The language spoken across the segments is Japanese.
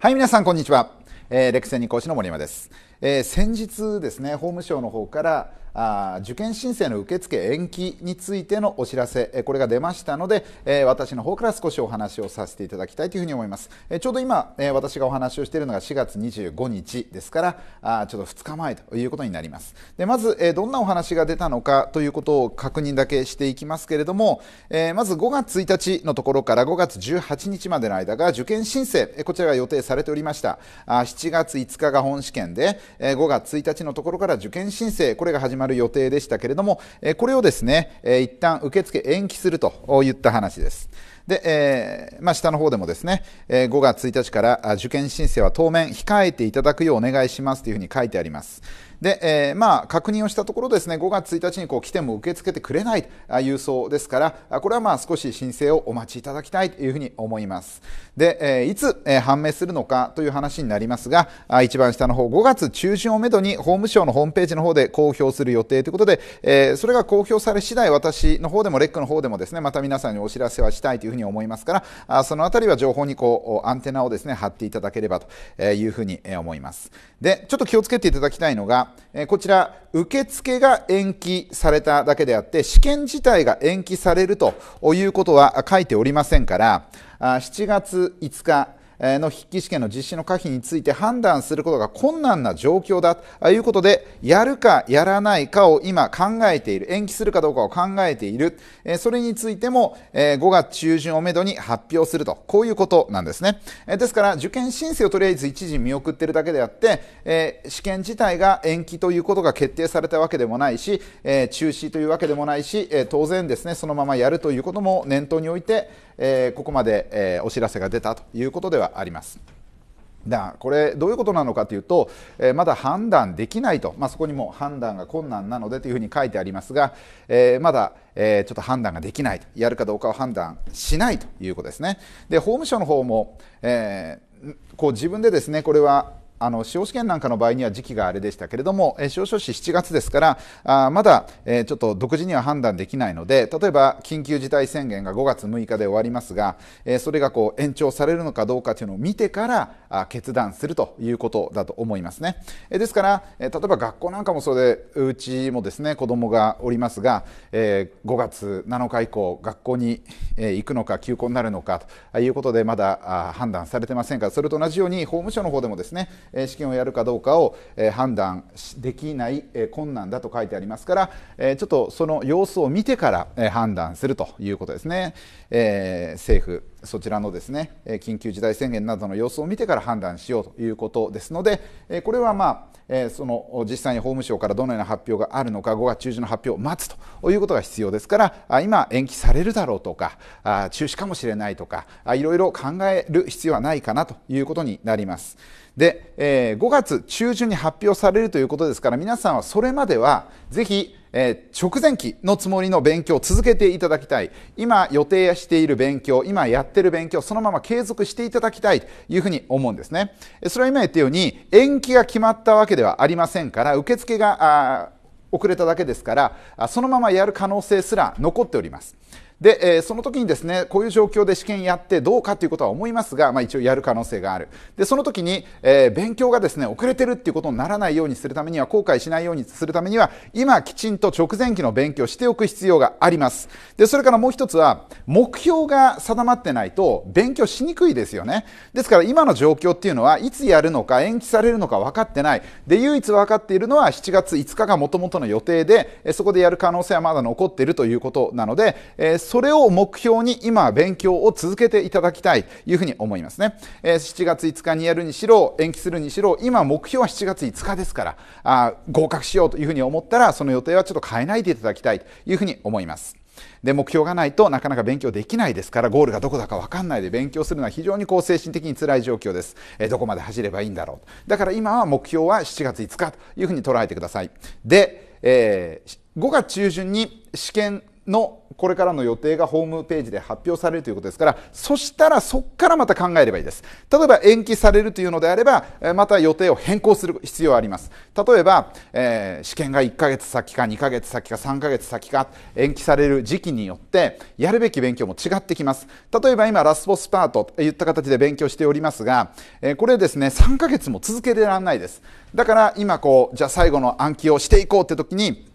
はい、皆さん、こんにちは。えー、レクセニ講師の森山です。えー、先日ですね法務省の方からあ受験申請の受付延期についてのお知らせ、えこれが出ましたので、えー、私の方から少しお話をさせていただきたいというふうに思います、えー、ちょうど今、え私がお話をしているのが4月25日ですからあちょっと2日前ということになりますでまず、えどんなお話が出たのかということを確認だけしていきますけれども、えまず5月1日のところから5月18日までの間が受験申請、えこちらが予定されておりましたあ7月5日が本試験でえ5月1日のところから受験申請、これが始まる予定でしたけれども、えこれをですね、え一旦受付延期するといった話です。で、えー、まあ、下の方でもですね、えー、5月1日から受験申請は当面控えていただくようお願いしますというふうに書いてあります。で、えー、まあ、確認をしたところですね、5月1日にこう来ても受け付けてくれないというそうですから、これはまあ少し申請をお待ちいただきたいというふうに思います。で、えー、いつ、え判明するのかという話になりますが、一番下の方、5月中旬をめどに法務省のホームページの方で公表する予定ということで、えー、それが公表され次第、私の方でもレックの方でもですね、また皆さんにお知らせはしたいというふうにに思いますから、そのあたりは情報にこうアンテナをですね、貼っていただければというふうに思います。で、ちょっと気をつけていただきたいのが、こちら、受付が延期されただけであって、試験自体が延期されるということは書いておりませんから、7月5日、の筆記試験の実施の可否について判断することが困難な状況だということで、やるかやらないかを今考えている、延期するかどうかを考えている、それについても5月中旬をめどに発表すると、こういうことなんですね。ですから、受験申請をとりあえず一時見送ってるだけであって、試験自体が延期ということが決定されたわけでもないし、中止というわけでもないし、当然ですね、そのままやるということも念頭において、ここまでお知らせが出たということではがあります。だこれどういうことなのかというと、えー、まだ判断できないと、まあ、そこにも判断が困難なのでというふうに書いてありますが、えー、まだ、えー、ちょっと判断ができないとやるかどうかを判断しないということですね。で法務省の方も、えこう自分でですねこれはあの司法試験なんかの場合には時期があれでしたけれども、えー、司法書士7月ですから、あまだ、えー、ちょっと独自には判断できないので、例えば緊急事態宣言が5月6日で終わりますが、えー、それがこう延長されるのかどうかというのを見てからあ決断するということだと思いますね。えー、ですから、えー、例えば学校なんかもそれで、うちもですね子どもがおりますが、えー、5月7日以降、学校に、えー、行くのか休校になるのかということで、まだあ判断されてませんが、それと同じように法務省の方でもですね試験をやるかどうかを判断できない困難だと書いてありますからちょっとその様子を見てから判断するということですね、え政府そちらのですね緊急事態宣言などの様子を見てから判断しようということですので、これはまあ、その実際に法務省からどのような発表があるのか、5月中旬の発表を待つということが必要ですから、今、延期されるだろうとか、中止かもしれないとか、いろいろ考える必要はないかなということになります。で、5月中旬に発表されるということですから、皆さんはそれまでは、ぜひ、えー、直前期のつもりの勉強を続けていただきたい今予定している勉強今やってる勉強そのまま継続していただきたいというふうに思うんですねそれは今言ったように延期が決まったわけではありませんから受付が遅れただけですからそのままやる可能性すら残っておりますで、えー、その時にですね、こういう状況で試験やってどうかということは思いますが、まあ、一応やる可能性がある。で、その時に、えー、勉強がですね、遅れてるっていうことにならないようにするためには、後悔しないようにするためには、今きちんと直前期の勉強しておく必要があります。で、それからもう一つは、目標が定まってないと勉強しにくいですよね。ですから今の状況っていうのは、いつやるのか延期されるのか分かってない。で、唯一分かっているのは7月5日がもともとの予定で、そこでやる可能性はまだ残っているということなので、えーそれを目標に今勉強を続けていただきたいというふうに思いますね、えー、7月5日にやるにしろ延期するにしろ今目標は7月5日ですからあ合格しようというふうに思ったらその予定はちょっと変えないでいただきたいというふうに思いますで目標がないとなかなか勉強できないですからゴールがどこだか分かんないで勉強するのは非常にこう精神的に辛い状況です、えどこまで走ればいいんだろうだから今は目標は7月5日というふうに捉えてくださいで、えー、5月中旬に試験のこれからの予定がホームページで発表されるということですからそしたらそこからまた考えればいいです例えば延期されるというのであればまた予定を変更する必要はあります例えば、えー、試験が1ヶ月先か2ヶ月先か3ヶ月先か延期される時期によってやるべき勉強も違ってきます例えば今ラスボスパートといった形で勉強しておりますが、えー、これですね3ヶ月も続けてらんないですだから今こうじゃあ最後の暗記をしていこうって時に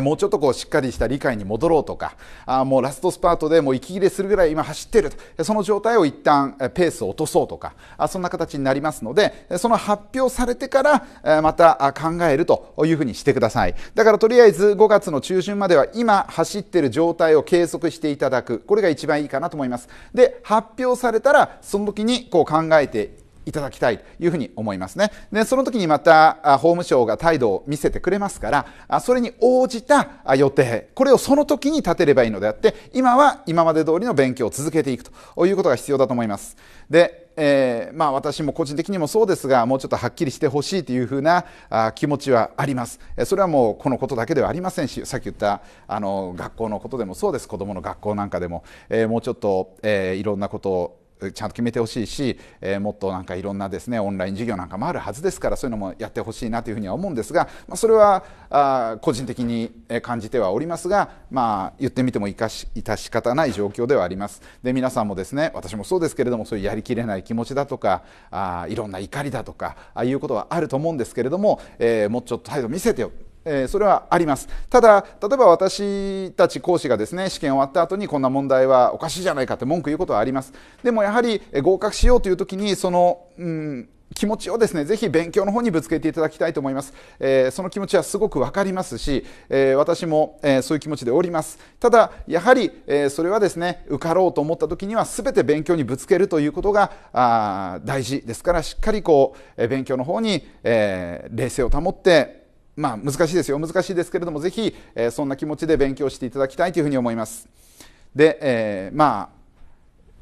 もうちょっとこうしっかりした理解に戻ろうとかあもうラストスパートでもう息切れするぐらい今走ってるとその状態を一旦ペースを落とそうとかあそんな形になりますのでその発表されてからまた考えるというふうにしてくださいだからとりあえず5月の中旬までは今走ってる状態を計測していただくこれが一番いいかなと思いますで発表されたらその時にこう考えていただきたいというふうに思いますね。で、その時にまた法務省が態度を見せてくれますから、それに応じた予定、これをその時に立てればいいのであって、今は今まで通りの勉強を続けていくということが必要だと思います。で、えー、まあ、私も個人的にもそうですがもうちょっとはっきりしてほしいというふうなあ気持ちはありますそれはもうこのことだけではありませんしさっき言ったあの学校のことでもそうです子どもの学校なんかでも、えー、もうちょっと、えー、いろんなことをちゃんと決めてほしいし、えー、もっとなんかいろんなですねオンライン授業なんかもあるはずですからそういうのもやってほしいなというふうには思うんですが、まあ、それはあ個人的に感じてはおりますが、まあ、言ってみても致し致し方ない状況ではありますで皆さんもですね私もそうですけれどもそういうやりきれない気持ちだとかあいろんな怒りだとかああいうことはあると思うんですけれども、えー、もうちょっと態度見せてよえー、それはありますただ例えば私たち講師がですね試験終わった後にこんな問題はおかしいじゃないかって文句言うことはありますでもやはり合格しようという時にその、うん、気持ちをですねぜひ勉強の方にぶつけていただきたいと思います、えー、その気持ちはすごく分かりますし、えー、私も、えー、そういう気持ちでおりますただやはり、えそれはですね受かろうと思った時には全て勉強にぶつけるということが大事ですからしっかりこう勉強の方に、え冷静を保ってまあ、難しいですよ難しいですけれどもぜひ、えー、そんな気持ちで勉強していただきたいというふうに思います。で、えー、まあ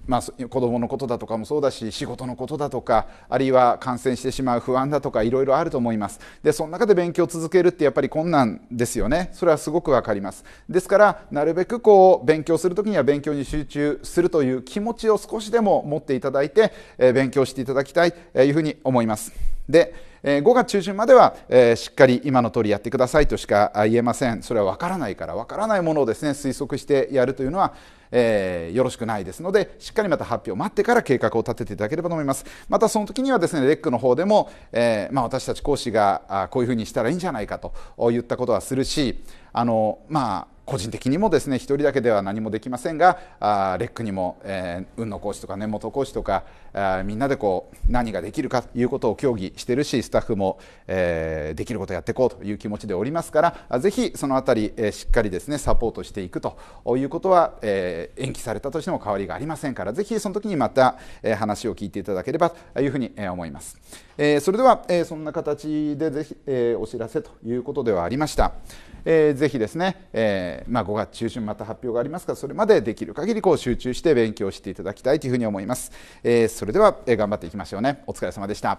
まあ、子どものことだとかもそうだし仕事のことだとかあるいは感染してしまう不安だとかいろいろあると思いますでその中で勉強を続けるってやっぱり困難ですよねそれはすごく分かりますですからなるべくこう勉強する時には勉強に集中するという気持ちを少しでも持っていただいて、え勉強していただきたい、というふうに思いますで5月中旬までは、えー、しっかり今の通りやってくださいとしか言えませんそれは分からないから分からないものをですね推測してやるというのはえー、よろしくないですのでしっかりまた発表を待ってから計画を立てていただければと思いますまたその時にはですねレックの方でも、えー、まあ、私たち講師がこういうふうにしたらいいんじゃないかと言ったことはするしあのまあ個人的にもですね一人だけでは何もできませんがあレックにも、えー、運の講師とか根本講師とか、あみんなでこう何ができるかということを協議してるしスタッフも、えー、できることやっていこうという気持ちでおりますからぜひそのあたり、えー、しっかりですねサポートしていくということは、えー、延期されたとしても変わりがありませんからぜひその時にまた、えー、話を聞いていただければというふうに、え思います。えー、それでは、えー、そんな形でぜひ、えー、お知らせということではありました。えー、ぜひですね、えーまあ、5月中旬また発表がありますがそれまでできる限りこう集中して勉強していただきたいというふうに思います。えーそれでは頑張っていきましょうねお疲れ様でした